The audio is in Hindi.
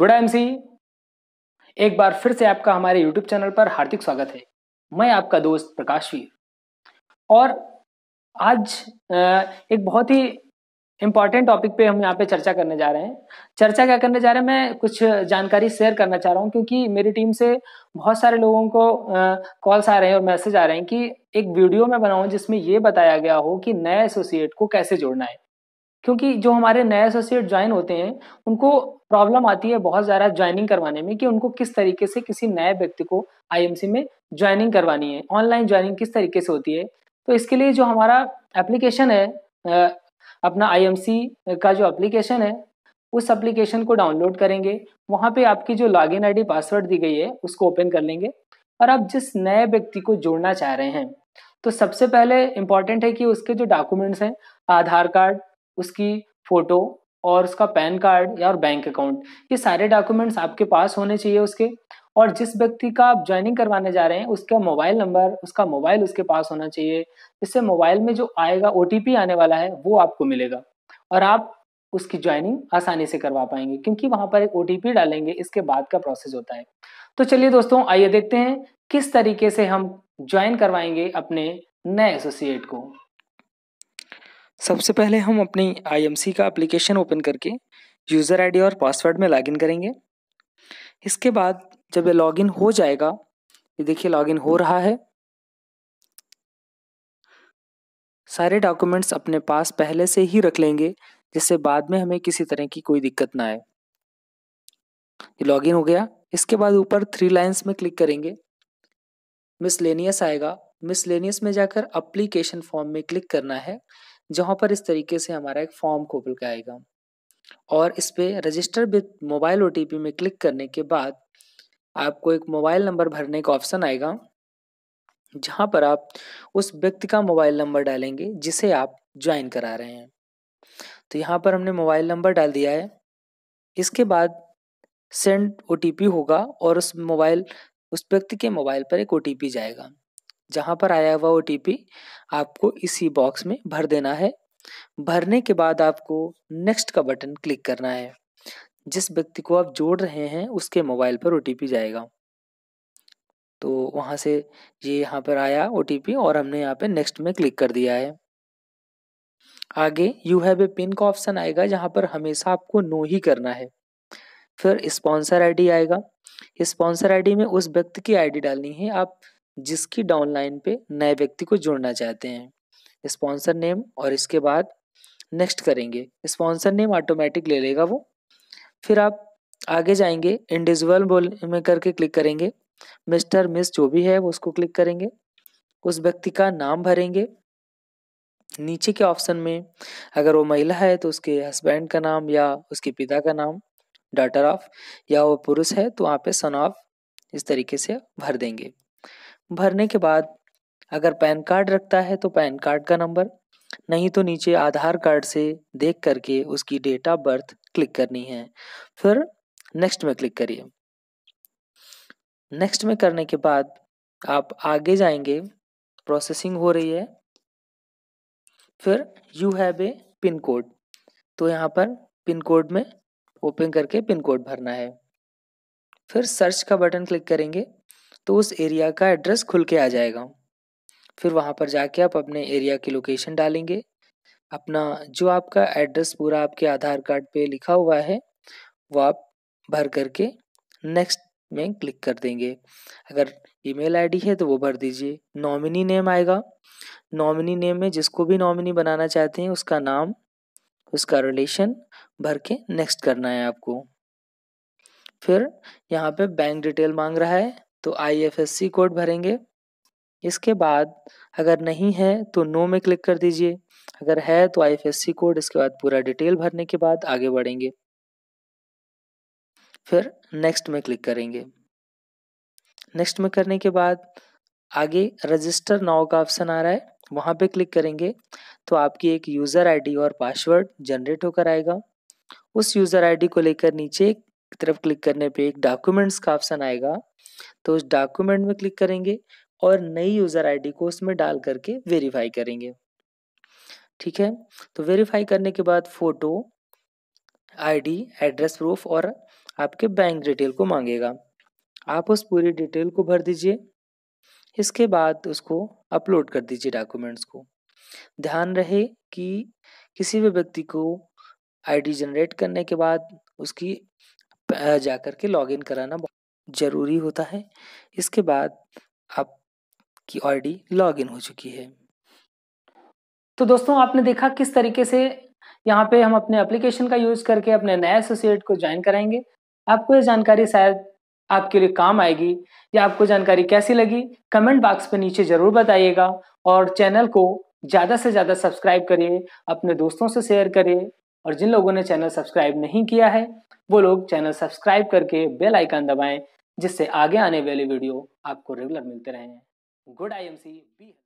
गुड एम सी एक बार फिर से आपका हमारे यूट्यूब चैनल पर हार्दिक स्वागत है मैं आपका दोस्त प्रकाश वीर और आज एक बहुत ही इम्पॉर्टेंट टॉपिक पे हम यहाँ पे चर्चा करने जा रहे हैं चर्चा क्या करने जा रहे हैं मैं कुछ जानकारी शेयर करना चाह रहा हूँ क्योंकि मेरी टीम से बहुत सारे लोगों को कॉल्स आ रहे हैं और मैसेज आ रहे हैं कि एक वीडियो में बनाऊँ जिसमें ये बताया गया हो कि नए एसोसिएट को कैसे जोड़ना है क्योंकि जो हमारे नए एसोसिएट ज्वाइन होते हैं उनको प्रॉब्लम आती है बहुत ज़्यादा ज्वाइनिंग करवाने में कि उनको किस तरीके से किसी नए व्यक्ति को आईएमसी में ज्वाइनिंग करवानी है ऑनलाइन ज्वाइनिंग किस तरीके से होती है तो इसके लिए जो हमारा एप्लीकेशन है अपना आईएमसी का जो एप्लीकेशन है उस एप्लीकेशन को डाउनलोड करेंगे वहाँ पे आपकी जो लॉग इन पासवर्ड दी गई है उसको ओपन कर लेंगे और आप जिस नए व्यक्ति को जोड़ना चाह रहे हैं तो सबसे पहले इम्पॉर्टेंट है कि उसके जो डॉक्यूमेंट्स हैं आधार कार्ड उसकी फ़ोटो और उसका पैन कार्ड या और बैंक अकाउंट ये सारे डॉक्यूमेंट्स आपके पास होने चाहिए उसके और जिस व्यक्ति का आप ज्वाइनिंग करवाने जा रहे हैं उसका मोबाइल नंबर उसका मोबाइल उसके पास होना चाहिए इससे मोबाइल में जो आएगा ओ आने वाला है वो आपको मिलेगा और आप उसकी ज्वाइनिंग आसानी से करवा पाएंगे क्योंकि वहां पर एक ओ डालेंगे इसके बाद का प्रोसेस होता है तो चलिए दोस्तों आइए देखते हैं किस तरीके से हम ज्वाइन करवाएंगे अपने नए एसोसिएट को सबसे पहले हम अपनी आईएमसी का एप्लीकेशन ओपन करके यूज़र आईडी और पासवर्ड में लॉगिन करेंगे इसके बाद जब ये लॉगिन हो जाएगा ये देखिए लॉगिन हो रहा है सारे डॉक्यूमेंट्स अपने पास पहले से ही रख लेंगे जिससे बाद में हमें किसी तरह की कोई दिक्कत ना आए ये लॉगिन हो गया इसके बाद ऊपर थ्री लाइंस में क्लिक करेंगे मिसलेनियस आएगा मिसलेनियस में जाकर अप्लीकेशन फॉर्म में क्लिक करना है जहाँ पर इस तरीके से हमारा एक फॉर्म खोल के आएगा और इस पर रजिस्टर विद मोबाइल ओ में क्लिक करने के बाद आपको एक मोबाइल नंबर भरने का ऑप्शन आएगा जहाँ पर आप उस व्यक्ति का मोबाइल नंबर डालेंगे जिसे आप ज्वाइन करा रहे हैं तो यहाँ पर हमने मोबाइल नंबर डाल दिया है इसके बाद सेंड ओ होगा और उस मोबाइल उस व्यक्ति के मोबाइल पर एक ओ जाएगा जहाँ पर आया हुआ ओ आपको इसी बॉक्स में भर देना है भरने के बाद आपको नेक्स्ट का बटन क्लिक करना है जिस व्यक्ति को आप जोड़ रहे हैं उसके मोबाइल पर ओ जाएगा तो वहाँ से ये यहाँ पर आया ओ और हमने यहाँ पे नेक्स्ट में क्लिक कर दिया है आगे यू हैव ए पिन का ऑप्शन आएगा जहाँ पर हमेशा आपको नो ही करना है फिर स्पॉन्सर आईडी आएगा स्पॉन्सर आईडी में उस व्यक्ति की आईडी डालनी है आप जिसकी डाउनलाइन पे नए व्यक्ति को जोड़ना चाहते हैं स्पॉन्सर नेम और इसके बाद नेक्स्ट करेंगे स्पॉन्सर नेम ऑटोमेटिक ले लेगा वो फिर आप आगे जाएंगे इंडिविजुअल बोल में करके क्लिक करेंगे मिस्टर मिस जो भी है वो उसको क्लिक करेंगे उस व्यक्ति का नाम भरेंगे नीचे के ऑप्शन में अगर वो महिला है तो उसके हस्बैंड का नाम या उसके पिता का नाम डॉटर ऑफ या वो पुरुष है तो वहाँ पे सन ऑफ इस तरीके से भर देंगे भरने के बाद अगर पैन कार्ड रखता है तो पैन कार्ड का नंबर नहीं तो नीचे आधार कार्ड से देख करके उसकी डेट ऑफ बर्थ क्लिक करनी है फिर नेक्स्ट में क्लिक करिए नेक्स्ट में करने के बाद आप आगे जाएंगे प्रोसेसिंग हो रही है फिर you have a pin code तो यहाँ पर पिन कोड में ओपन करके पिन कोड भरना है फिर सर्च का बटन क्लिक करेंगे तो उस एरिया का एड्रेस खुल के आ जाएगा फिर वहाँ पर जाके आप अपने एरिया की लोकेशन डालेंगे अपना जो आपका एड्रेस पूरा आपके आधार कार्ड पे लिखा हुआ है वो आप भर करके नेक्स्ट में क्लिक कर देंगे अगर ईमेल आईडी है तो वो भर दीजिए नॉमिनी नेम आएगा नॉमिनी नेम में जिसको भी नॉमिनी बनाना चाहते हैं उसका नाम उसका रिलेशन भर के नेक्स्ट करना है आपको फिर यहाँ पे बैंक डिटेल मांग रहा है तो आईएफएससी कोड भरेंगे इसके बाद अगर नहीं है तो नो में क्लिक कर दीजिए अगर है तो आईएफएससी कोड इसके बाद पूरा डिटेल भरने के बाद आगे बढ़ेंगे फिर नेक्स्ट में क्लिक करेंगे नेक्स्ट में करने के बाद आगे रजिस्टर नाव का ऑप्शन आ रहा है वहाँ पे क्लिक करेंगे तो आपकी एक यूज़र आईडी और पासवर्ड जनरेट होकर आएगा उस यूज़र आईडी को लेकर नीचे एक तरफ क्लिक करने पे एक डॉक्यूमेंट्स का ऑप्शन आएगा तो उस डॉक्यूमेंट में क्लिक करेंगे और नई यूज़र आईडी को उसमें डाल करके वेरीफाई करेंगे ठीक है तो वेरीफाई करने के बाद फ़ोटो आईडी एड्रेस प्रूफ और आपके बैंक डिटेल को मांगेगा आप उस पूरी डिटेल को भर दीजिए इसके बाद उसको अपलोड कर दीजिए डॉक्यूमेंट्स को ध्यान रहे कि किसी भी व्यक्ति को आईडी जनरेट करने के बाद उसकी जा कर के इन कराना बहुत ज़रूरी होता है इसके बाद आपकी लॉग लॉगिन हो चुकी है तो दोस्तों आपने देखा किस तरीके से यहाँ पे हम अपने एप्लीकेशन का यूज करके अपने नए एसोसिएट को ज्वाइन कराएंगे आपको ये जानकारी शायद आपके लिए काम आएगी या आपको जानकारी कैसी लगी कमेंट बॉक्स पे नीचे जरूर बताइएगा और चैनल को ज़्यादा से ज़्यादा सब्सक्राइब करिए अपने दोस्तों से शेयर करिए और जिन लोगों ने चैनल सब्सक्राइब नहीं किया है वो लोग चैनल सब्सक्राइब करके बेल आइकन दबाएं जिससे आगे आने वाली वीडियो आपको रेगुलर मिलते रहें good I M C B